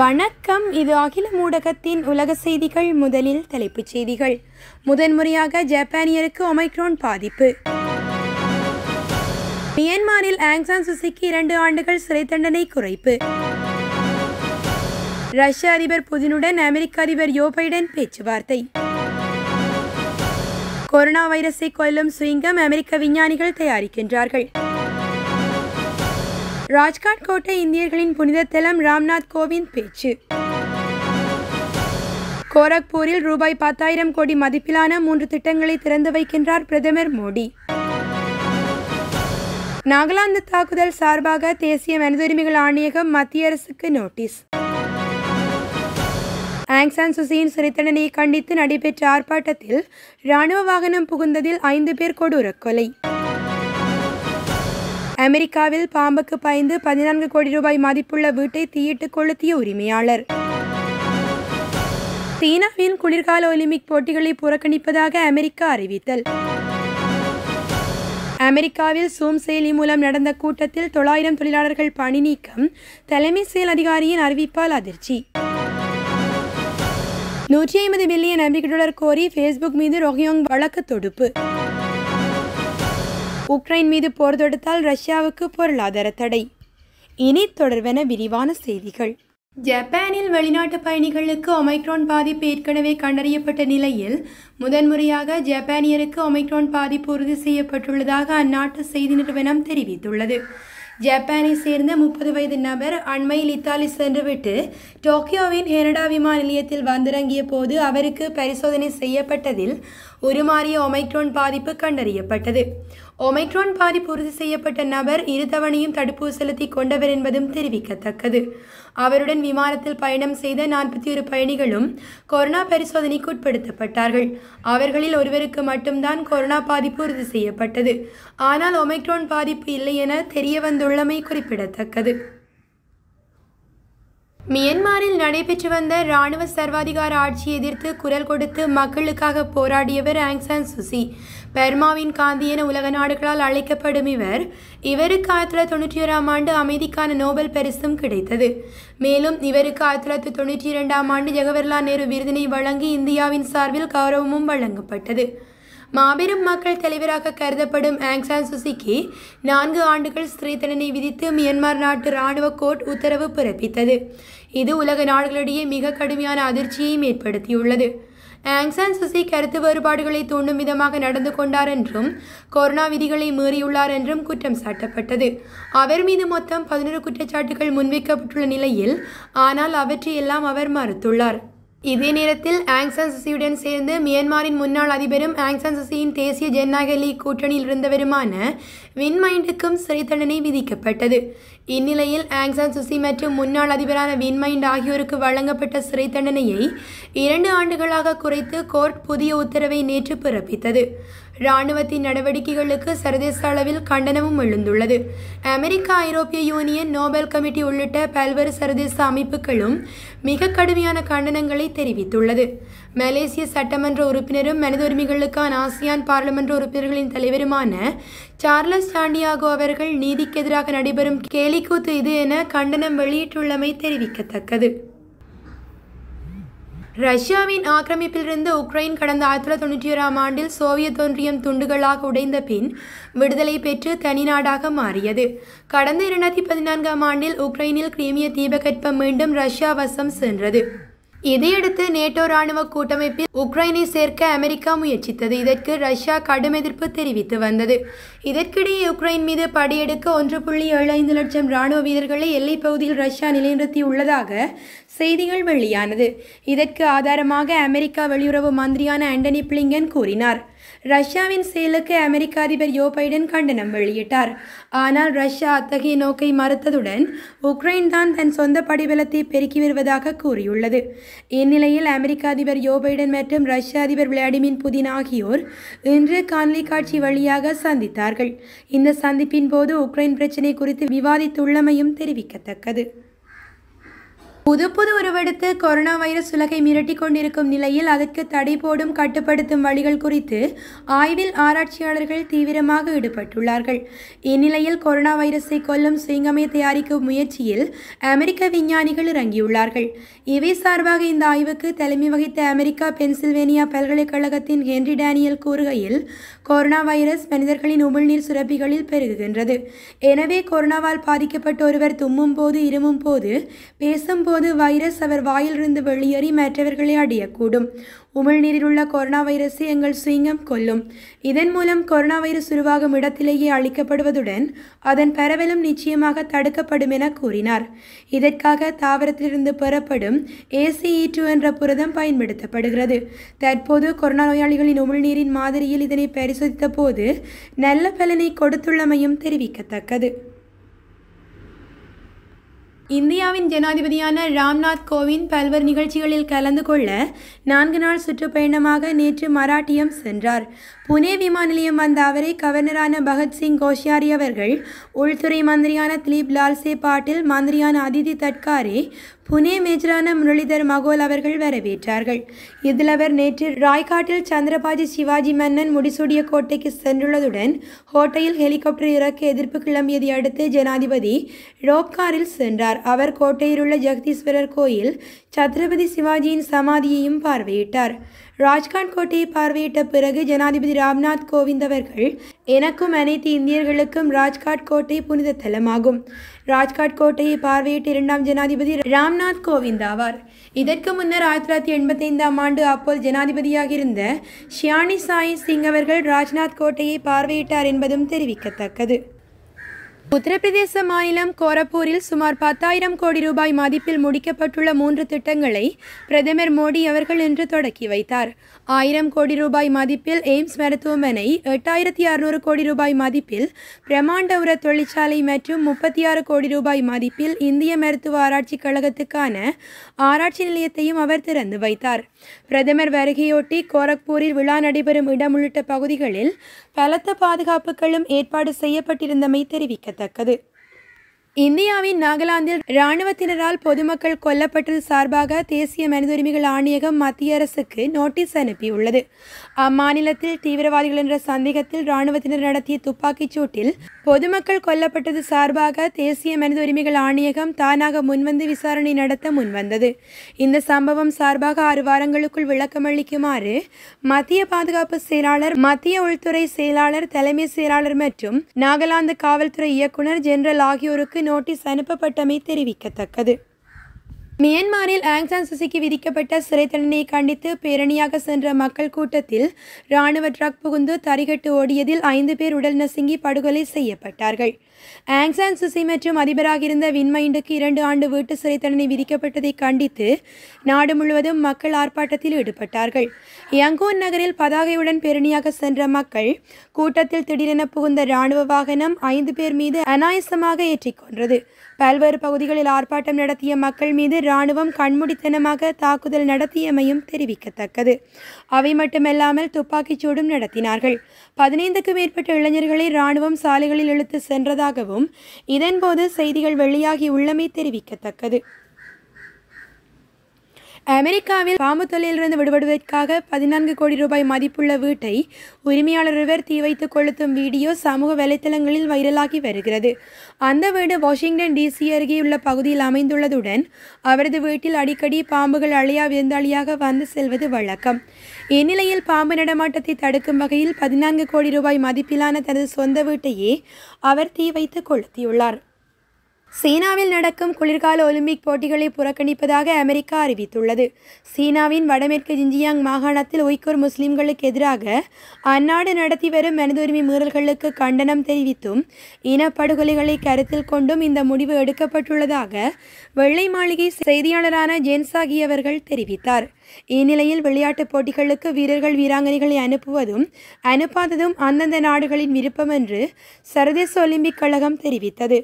வணக்கம் இது அகில ஊடகத்தின் உலக செய்திகள் முதலில் தலைப்புச் செய்திகள் முதன்முறையாக ஜப்பானியருக்கு ஒமைக்ரோன் பாதிப்பு மியன்மாரில் ஆங்சான் சுசிக்கு இரண்டு ஆண்டுகள் சிறை தண்டனை குறைப்பு ரஷ்ய அதிபர் புதினுடன் அமெரிக்க அதிபர் யோ பைடன் பேச்சுவார்த்தை கொரோனா வைரஸை கொல்லும் சுயங்கம் அமெரிக்க விஞ்ஞானிகள் தயாரிக்கின்றார்கள் ராஜ்காட் கோட்டை இந்தியர்களின் புனித தலம் ராம்நாத் கோவிந்த் பேச்சு கோரக்பூரில் ரூபாய் பத்தாயிரம் கோடி மதிப்பிலான மூன்று திட்டங்களை திறந்து வைக்கின்றார் பிரதமர் மோடி நாகாலாந்து தாக்குதல் சார்பாக தேசிய மனிதுரிமைகள் ஆணையகம் மத்திய அரசுக்கு நோட்டீஸ் ஆங்சான் சுசியின் சிறைத்தண்டனையை கண்டித்து நடைபெற்ற ஆர்ப்பாட்டத்தில் இராணுவ வாகனம் புகுந்ததில் ஐந்து பேர் கொடூர கொலை அமெரிக்காவில் பாம்புக்கு பயந்து பதினான்கு கோடி ரூபாய் மதிப்புள்ள வீட்டை தீயிட்டு கொளுத்திய உரிமையாளர் சீனாவின் குளிர்கால ஒலிம்பிக் போட்டிகளை புறக்கணிப்பதாக அமெரிக்கா அறிவித்தல் அமெரிக்காவில் சூம் செயலி மூலம் நடந்த கூட்டத்தில் தொள்ளாயிரம் தொழிலாளர்கள் பணி நீக்கம் தலைமை செயல் அதிகாரியின் அறிவிப்பால் அதிர்ச்சி நூற்றி ஐம்பது மில்லியன் அமெரிக்க டாலர் கோரி ஃபேஸ்புக் மீது ரொஹியோங் வழக்கு தொடுப்பு உக்ரைன் மீது போர் தொடுத்தால் ரஷ்யாவுக்கு பொருளாதார தடை இனி தொடர்வென விரிவான செய்திகள் ஜப்பானில் வெளிநாட்டு பயணிகளுக்கு ஒமைக்ரான் பாதிப்பு ஏற்கனவே கண்டறியப்பட்ட நிலையில் முதன்முறையாக ஜப்பானியருக்கு ஒமைக்ரான் பாதிப்பு உறுதி செய்யப்பட்டுள்ளதாக அந்நாட்டு செய்தி நிறுவனம் தெரிவித்துள்ளது ஜப்பானை சேர்ந்த முப்பது வயது நபர் அண்மையில் இத்தாலி சென்றுவிட்டு டோக்கியோவின் ஹெனடா விமான நிலையத்தில் வந்திறங்கிய போது அவருக்கு பரிசோதனை செய்யப்பட்டதில் உருமாறிய ஒமைக்ரோன் பாதிப்பு கண்டறியப்பட்டது ஒமைக்ரான் பாதிப்பு உறுதி செய்யப்பட்ட நபர் தவணையும் தடுப்பூசி செலுத்தி கொண்டவர் என்பதும் தெரிவிக்கத்தக்கது அவருடன் விமானத்தில் பயணம் செய்த நாற்பத்தி ஒரு பயணிகளும் கொரோனா பரிசோதனைக்கு உட்படுத்தப்பட்டார்கள் அவர்களில் ஒருவருக்கு மட்டும்தான் கொரோனா பாதிப்பு உறுதி செய்யப்பட்டது ஆனால் ஒமைக்ரான் பாதிப்பு இல்லை என தெரிய வந்துள்ளமை குறிப்பிடத்தக்கது மியன்மாரில் நடைபெற்று வந்த இராணுவ சர்வாதிகார ஆட்சியை எதிர்த்து குரல் கொடுத்து மக்களுக்காக போராடியவர் ஆங்சான் சுசி பெர்மாவின் காந்தி என உலக நாடுகளால் அழைக்கப்படும் இவர் இவருக்கு ஆயிரத்தி தொள்ளாயிரத்தி தொண்ணூற்றி ஓராம் ஆண்டு அமைதிக்கான நோபல் பரிசும் கிடைத்தது மேலும் இவருக்கு ஆயிரத்தி தொள்ளாயிரத்தி தொண்ணூற்றி இரண்டாம் ஆண்டு ஜவஹர்லால் நேரு விருதினை வழங்கி இந்தியாவின் சார்பில் கௌரவமும் வழங்கப்பட்டது மாபெரும் மக்கள் தலைவராக கருதப்படும் ஆங்சான் சுசிக்கு நான்கு ஆண்டுகள் சிறை தண்டனை விதித்து மியன்மார் நாட்டு இராணுவ கோர்ட் உத்தரவு பிறப்பித்தது இது உலக நாடுகளிடையே மிக கடுமையான அதிர்ச்சியையும் ஏற்படுத்தியுள்ளது ஆங்சான் சுசி கருத்து வேறுபாடுகளை தூண்டும் விதமாக நடந்து கொண்டார் என்றும் கொரோனா விதிகளை மீறியுள்ளார் என்றும் குற்றம் சாட்டப்பட்டது அவர் மீது மொத்தம் பதினொரு குற்றச்சாட்டுகள் முன்வைக்கப்பட்டுள்ள நிலையில் ஆனால் அவற்றையெல்லாம் அவர் மறுத்துள்ளார் இதே நேரத்தில் ஆங்சான் சசியுடன் சேர்ந்து மியான்மரின் முன்னாள் அதிபரும் ஆங்சான் சசியின் தேசிய ஜனநாயக லீக் கூட்டணியில் இருந்தவருமான வின்மைண்டுக்கும் சிறை தண்டனை விதிக்கப்பட்டது இந்நிலையில் ஆங்சான் சுசி மற்றும் முன்னாள் அதிபரான வின்மைண்ட் ஆகியோருக்கு வழங்கப்பட்ட சிறை தண்டனையை இரண்டு ஆண்டுகளாக குறைத்து கோர்ட் புதிய உத்தரவை நேற்று பிறப்பித்தது இராணுவத்தின் நடவடிக்கைகளுக்கு சர்வதேச அளவில் கண்டனமும் எழுந்துள்ளது அமெரிக்கா ஐரோப்பிய யூனியன் நோபல் கமிட்டி உள்ளிட்ட பல்வேறு சர்வதேச அமைப்புகளும் மிக கடுமையான கண்டனங்களை தெரிவித்துள்ளது மலேசிய சட்டமன்ற உறுப்பினரும் மனித உரிமைகளுக்கான ஆசியான் பாராளுமன்ற உறுப்பினர்களின் தலைவருமான சார்லஸ் சாண்டியாகோ அவர்கள் நீதிக்கு எதிராக நடைபெறும் கேலிக்கூத்து இது என கண்டனம் வெளியிட்டுள்ளமை தெரிவிக்கத்தக்கது ரஷ்யாவின் ஆக்கிரமிப்பிலிருந்து உக்ரைன் கடந்த ஆயிரத்தி தொள்ளாயிரத்தி தொண்ணூற்றி ஏழாம் ஆண்டில் சோவியத் ஒன்றியம் துண்டுகளாக உடைந்த பின் விடுதலை பெற்று தனி நாடாக மாறியது கடந்த இரண்டாயிரத்தி பதினான்காம் ஆண்டில் உக்ரைனில் கிரிமிய தீபகற்பம் மீண்டும் ரஷ்யா வசம் சென்றது இதையடுத்து நேட்டோ ராணுவ கூட்டமைப்பில் உக்ரைனை சேர்க்க அமெரிக்கா முயற்சித்தது இதற்கு ரஷ்யா கடும் எதிர்ப்பு தெரிவித்து வந்தது இதற்கிடையே உக்ரைன் மீது படையெடுக்க ஒன்று புள்ளி ஏழு ஐந்து லட்சம் ராணுவ வீரர்களை எல்லைப் பகுதியில் ரஷ்யா நிலைநிறுத்தியுள்ளதாக செய்திகள் வெளியானது இதற்கு ஆதாரமாக அமெரிக்கா வெளியுறவு மந்திரியான ஆண்டனி பிளிங்கன் கூறினார் ரஷ்யாவின் செயலுக்கு அமெரிக்க அதிபர் யோ பைடன் கண்டனம் வெளியிட்டார் ஆனால் ரஷ்யா அத்தகைய நோக்கை மறுத்ததுடன் உக்ரைன் தான் தன் சொந்த படிபலத்தை பெருக்கி வருவதாக கூறியுள்ளது இந்நிலையில் அமெரிக்க அதிபர் யோ பைடன் மற்றும் ரஷ்ய அதிபர் விளாடிமிர் புதின் ஆகியோர் இன்று காணொலி காட்சி வழியாக சந்தித்தார் தெரிவித்துள்ளார்கள் இந்த சந்திப்பின் போது உக்ரைன் பிரச்சினை குறித்து விவாதித்துள்ளமையும் தெரிவிக்கத்தக்கது புது புது உருவெடுத்து கொரோனா வைரஸ் உலகை மிரட்டிக் கொண்டிருக்கும் நிலையில் அதற்கு தடை போடும் கட்டுப்படுத்தும் வழிகள் குறித்து ஆய்வில் ஆராய்ச்சியாளர்கள் தீவிரமாக ஈடுபட்டுள்ளார்கள் இந்நிலையில் கொரோனா வைரஸை கொல்லும் சுயங்கமே தயாரிக்கும் முயற்சியில் அமெரிக்க விஞ்ஞானிகள் இறங்கியுள்ளார்கள் இவை சார்பாக இந்த ஆய்வுக்கு தலைமை வகித்த அமெரிக்கா பென்சில்வேனியா பல்கலைக்கழகத்தின் ஹென்ரி டேனியல் கூறுகையில் கொரோனா வைரஸ் மனிதர்களின் உமிழ்நீர் சுரப்பிகளில் பெருகுகின்றது எனவே கொரோனாவால் பாதிக்கப்பட்ட ஒருவர் தும்மும் போது இருமும் போது பேசும் போது வைரஸ் அவர் வாயிலிருந்து வெளியேறி மற்றவர்களை அடையக்கூடும் உமிழ்நீரில் உள்ள கொரோனா வைரஸை எங்கள் சுயங்கம் கொல்லும் இதன் மூலம் கொரோனா வைரஸ் உருவாகும் இடத்திலேயே அழிக்கப்படுவதுடன் அதன் பரவலும் நிச்சயமாக தடுக்கப்படும் என கூறினார் இதற்காக தாவரத்திலிருந்து பெறப்படும் ஏசிஇ டூ e என்ற புரதம் பயன்படுத்தப்படுகிறது தற்போது கொரோனா நோயாளிகளின் உமிழ்நீரின் மாதிரியில் இதனை பரிசோதித்த போது நல்ல பலனை கொடுத்துள்ளமையும் தெரிவிக்கத்தக்கது இந்தியாவின் ஜனாதிபதியான ராம்நாத் கோவிந்த் பல்வேறு நிகழ்ச்சிகளில் கலந்து கொள்ள நான்கு நாள் சுற்றுப்பயணமாக நேற்று மராட்டியம் சென்றார் புனே விமான நிலையம் வந்த அவரை கவர்னரான பகத்சிங் கோஷியாரி அவர்கள் உள்துறை மந்திரியான திலீப் லால்சே பாட்டில் மந்திரியான அதிதி தட்காரே புனே மேஜரான முரளிதர் மகோல் அவர்கள் வரவேற்றார்கள் இதில் அவர் நேற்று ராய்காட்டில் சந்திரபாஜி சிவாஜி மன்னன் முடிசூடிய கோட்டைக்கு சென்றுள்ளதுடன் ஹோட்டலில் ஹெலிகாப்டர் இறக்க எதிர்ப்பு கிளம்பியதை அடுத்து ஜனாதிபதி ரோப்காரில் சென்றார் அவர் கோட்டையிலுள்ள ஜெகதீஸ்வரர் கோயில் சத்ரபதி சிவாஜியின் சமாதியையும் பார்வையிட்டார் ராஜ்காட் கோட்டையை பார்வையிட்ட பிறகு ஜனாதிபதி ராம்நாத் கோவிந்த் அவர்கள் எனக்கும் அனைத்து இந்தியர்களுக்கும் ராஜ்காட் கோட்டை புனித தலமாகும் ராஜ்காட் கோட்டையை பார்வையிட்ட இரண்டாம் ஜனாதிபதி ராம்நாத் கோவிந்த் ஆவார் இதற்கு முன்னர் ஆயிரத்தி தொள்ளாயிரத்தி எண்பத்தி ஐந்தாம் ஆண்டு அப்போது ஜனாதிபதியாக இருந்த ஷியானி சாயி சிங் அவர்கள் ராஜ்நாத் கோட்டையை பார்வையிட்டார் என்பதும் தெரிவிக்கத்தக்கது உத்தரப்பிரதேச மாநிலம் கோரப்பூரில் சுமார் பத்தாயிரம் கோடி ரூபாய் மதிப்பில் முடிக்கப்பட்டுள்ள மூன்று திட்டங்களை பிரதமர் மோடி அவர்கள் இன்று தொடக்கி வைத்தார் ஆயிரம் கோடி ரூபாய் மதிப்பில் எய்ம்ஸ் மருத்துவமனை எட்டாயிரத்தி அறுநூறு கோடி ரூபாய் மதிப்பில் பிரம்மாண்ட உர தொழிற்சாலை மற்றும் முப்பத்தி ஆறு கோடி ரூபாய் மதிப்பில் இந்திய மருத்துவ ஆராய்ச்சி கழகத்துக்கான ஆராய்ச்சி நிலையத்தையும் அவர் திறந்து வைத்தார் பிரதமர் வருகையொட்டி கோரக்பூரில் விழா நடைபெறும் இடம் உள்ளிட்ட பகுதிகளில் பலத்த பாதுகாப்புகளும் ஏற்பாடு செய்யப்பட்டிருந்தமை தெரிவிக்கத்தக்கது இந்தியாவின் நாகாலாந்தில் இராணுவத்தினரால் பொதுமக்கள் கொல்லப்பட்டது சார்பாக தேசிய மனிதுரிமைகள் ஆணையகம் மத்திய அரசுக்கு நோட்டீஸ் அனுப்பியுள்ளது அம்மாநிலத்தில் தீவிரவாதிகள் என்ற சந்தேகத்தில் இராணுவத்தினர் நடத்திய துப்பாக்கிச் சூட்டில் பொதுமக்கள் கொல்லப்பட்டது சார்பாக தேசிய மனித உரிமைகள் ஆணையகம் தானாக முன்வந்து விசாரணை நடத்த முன்வந்தது இந்த சம்பவம் சார்பாக ஆறு வாரங்களுக்குள் விளக்கமளிக்குமாறு மத்திய பாதுகாப்பு செயலாளர் மத்திய உள்துறை செயலாளர் தலைமை செயலாளர் மற்றும் நாகாலாந்து காவல்துறை இயக்குநர் ஜெனரல் ஆகியோருக்கு நோட்டீஸ் அனுப்பப்பட்டமை தெரிவிக்கத்தக்கது மியான்மரில் ஆங்சான் சுசிக்கு விதிக்கப்பட்ட சிறை தண்டனையை கண்டித்து பேரணியாக சென்ற மக்கள் கூட்டத்தில் ராணுவ ட்ரக் புகுந்து தரிகட்டு ஓடியதில் ஐந்து பேர் உடல் நசுங்கி படுகொலை செய்யப்பட்டார்கள் ஆங்சான் சுசி மற்றும் அதிபராக இருந்த விண்மைண்டுக்கு இரண்டு ஆண்டு வீட்டு சிறை தண்டனை விதிக்கப்பட்டதை கண்டித்து நாடு முழுவதும் மக்கள் ஆர்ப்பாட்டத்தில் ஈடுபட்டார்கள் யங்கோன் நகரில் பதாகையுடன் பேரணியாக சென்ற மக்கள் கூட்டத்தில் திடீரென புகுந்த ராணுவ வாகனம் ஐந்து பேர் மீது அநாயசமாக ஏற்றிக்கொண்டது பல்வேறு பகுதிகளில் ஆர்ப்பாட்டம் நடத்திய மக்கள் மீது இராணுவம் கண்மூடித்தனமாக தாக்குதல் நடத்தியமையும் தெரிவிக்கத்தக்கது அவை மட்டுமல்லாமல் துப்பாக்கிச்சூடும் நடத்தினார்கள் பதினைந்துக்கு மேற்பட்ட இளைஞர்களை இராணுவம் சாலைகளில் இழுத்து சென்றதாகவும் இதன்போது செய்திகள் வெளியாகி உள்ளமை தெரிவிக்கத்தக்கது அமெரிக்காவில் பாம்பு தொழிலிருந்து விடுபடுவதற்காக பதினான்கு கோடி ரூபாய் மதிப்புள்ள வீட்டை உரிமையாளர் இவர் தீ வைத்து கொளுத்தும் வீடியோ சமூக வலைத்தளங்களில் வைரலாகி வருகிறது அந்த வீடு வாஷிங்டன் டிசி அருகே உள்ள பகுதியில் அமைந்துள்ளதுடன் அவரது வீட்டில் அடிக்கடி பாம்புகள் அழையா விருந்தாளியாக வந்து செல்வது வழக்கம் இந்நிலையில் பாம்பு நடமாட்டத்தை தடுக்கும் வகையில் பதினான்கு கோடி ரூபாய் மதிப்பிலான தனது சொந்த வீட்டையே அவர் தீ வைத்து கொளுத்தியுள்ளார் சீனாவில் நடக்கும் குளிர்கால ஒலிம்பிக் போட்டிகளை புறக்கணிப்பதாக அமெரிக்கா அறிவித்துள்ளது சீனாவின் வடமேற்கு ஜிஞ்சியாங் மாகாணத்தில் உய்கூர் முஸ்லிம்களுக்கு எதிராக அந்நாடு நடத்தி வரும் உரிமை மீறல்களுக்கு கண்டனம் தெரிவித்தும் இனப்படுகொலைகளை கருத்தில் கொண்டும் இந்த முடிவு எடுக்கப்பட்டுள்ளதாக வெள்ளை மாளிகை செய்தியாளரான ஜென்சாகி அவர்கள் தெரிவித்தார் இந்நிலையில் விளையாட்டுப் போட்டிகளுக்கு வீரர்கள் வீராங்கனைகளை அனுப்புவதும் அனுப்பாததும் அந்தந்த நாடுகளின் விருப்பம் என்று சர்வதேச ஒலிம்பிக் கழகம் தெரிவித்தது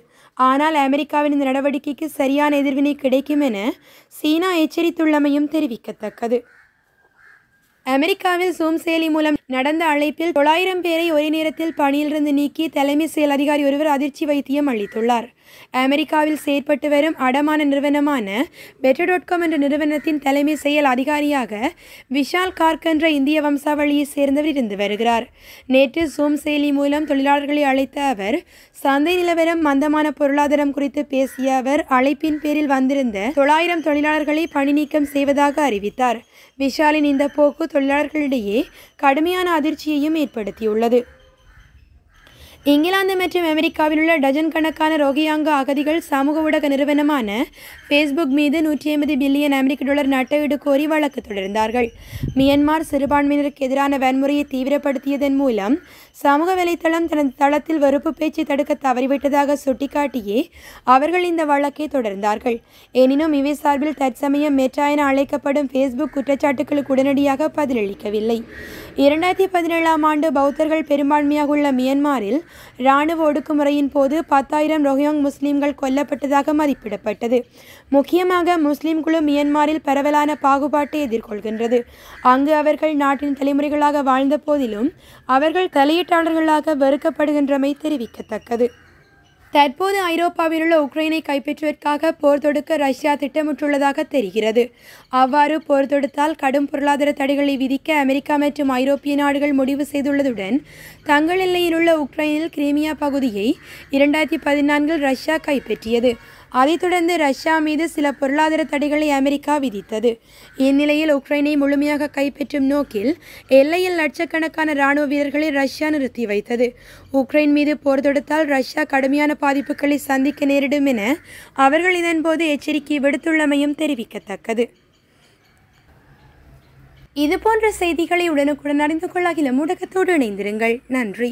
ஆனால் அமெரிக்காவின் இந்த நடவடிக்கைக்கு சரியான எதிர்வினை கிடைக்கும் என சீனா எச்சரித்துள்ளமையும் தெரிவிக்கத்தக்கது அமெரிக்காவில் சூம் செயலி மூலம் நடந்த அழைப்பில் தொள்ளாயிரம் பேரை ஒரே நேரத்தில் பணியிலிருந்து நீக்கி தலைமை செயல் அதிகாரி ஒருவர் அதிர்ச்சி வைத்தியம் அளித்துள்ளார் அமெரிக்காவில் செயற்பட்டு வரும் அடமான நிறுவனமான பெட்டர் டாட் காம் என்ற நிறுவனத்தின் தலைமை செயல் அதிகாரியாக விஷால் கார்க் என்ற இந்திய வம்சாவளியை சேர்ந்தவர் இருந்து வருகிறார் நேற்று சோம் செயலி மூலம் தொழிலாளர்களை அழைத்த அவர் சந்தை நிலவரம் மந்தமான பொருளாதாரம் குறித்து பேசிய அவர் அழைப்பின் பேரில் வந்திருந்த தொள்ளாயிரம் தொழிலாளர்களை பணி நீக்கம் செய்வதாக அறிவித்தார் விஷாலின் இந்த போக்கு தொழிலாளர்களிடையே கடுமையான அதிர்ச்சியையும் ஏற்படுத்தியுள்ளது இங்கிலாந்து மற்றும் அமெரிக்காவில் உள்ள டஜன் கணக்கான ரோகியாங்க அகதிகள் சமூக ஊடக நிறுவனமான ஃபேஸ்புக் மீது நூற்றி ஐம்பது பில்லியன் அமெரிக்க டாலர் நட்டஈடு கோரி வழக்கு தொடர்ந்தார்கள் மியன்மார் சிறுபான்மையினருக்கு எதிரான வன்முறையை தீவிரப்படுத்தியதன் மூலம் சமூக வலைத்தளம் தனது தளத்தில் வெறுப்பு பேச்சு தடுக்க தவறிவிட்டதாக சுட்டிக்காட்டியே அவர்கள் இந்த வழக்கை தொடர்ந்தார்கள் எனினும் இவை சார்பில் தற்சமயம் மெட்ரா என அழைக்கப்படும் ஃபேஸ்புக் குற்றச்சாட்டுகளுக்கு உடனடியாக பதிலளிக்கவில்லை இரண்டாயிரத்தி பதினேழாம் ஆண்டு பௌத்தர்கள் பெரும்பான்மையாக உள்ள மியன்மாரில் இராணுவ ஒடுக்குமுறையின் போது பத்தாயிரம் ரோஹியோங் முஸ்லிம்கள் கொல்லப்பட்டதாக மதிப்பிடப்பட்டது முக்கியமாக முஸ்லீம் குழு மியன்மாரில் பரவலான பாகுபாட்டை எதிர்கொள்கின்றது அங்கு அவர்கள் நாட்டின் தலைமுறைகளாக வாழ்ந்த போதிலும் அவர்கள் தலையீட்டாளர்களாக வெறுக்கப்படுகின்றமை தெரிவிக்கத்தக்கது தற்போது ஐரோப்பாவில் உள்ள உக்ரைனை கைப்பற்றுவதற்காக போர் தொடுக்க ரஷ்யா திட்டமிட்டுள்ளதாக தெரிகிறது அவ்வாறு போர் தொடுத்தால் கடும் பொருளாதார தடைகளை விதிக்க அமெரிக்கா மற்றும் ஐரோப்பிய நாடுகள் முடிவு செய்துள்ளதுடன் தங்கள் எல்லையில் உள்ள உக்ரைனில் கிரீமியா பகுதியை இரண்டாயிரத்தி பதினான்கில் ரஷ்யா கைப்பற்றியது அதைத் தொடர்ந்து ரஷ்யா மீது சில பொருளாதார தடைகளை அமெரிக்கா விதித்தது இந்நிலையில் உக்ரைனை முழுமையாக கைப்பற்றும் நோக்கில் எல்லையில் லட்சக்கணக்கான இராணுவ வீரர்களை ரஷ்யா நிறுத்தி வைத்தது உக்ரைன் மீது போர் தொடுத்தால் ரஷ்யா கடுமையான பாதிப்புகளை சந்திக்க நேரிடும் என அவர்கள் இதன்போது எச்சரிக்கை விடுத்துள்ளமையும் தெரிவிக்கத்தக்கது இதுபோன்ற செய்திகளை உடனுக்குடன் அறிந்து கொள்ள அகில ஊடகத்தோடு இணைந்திருங்கள் நன்றி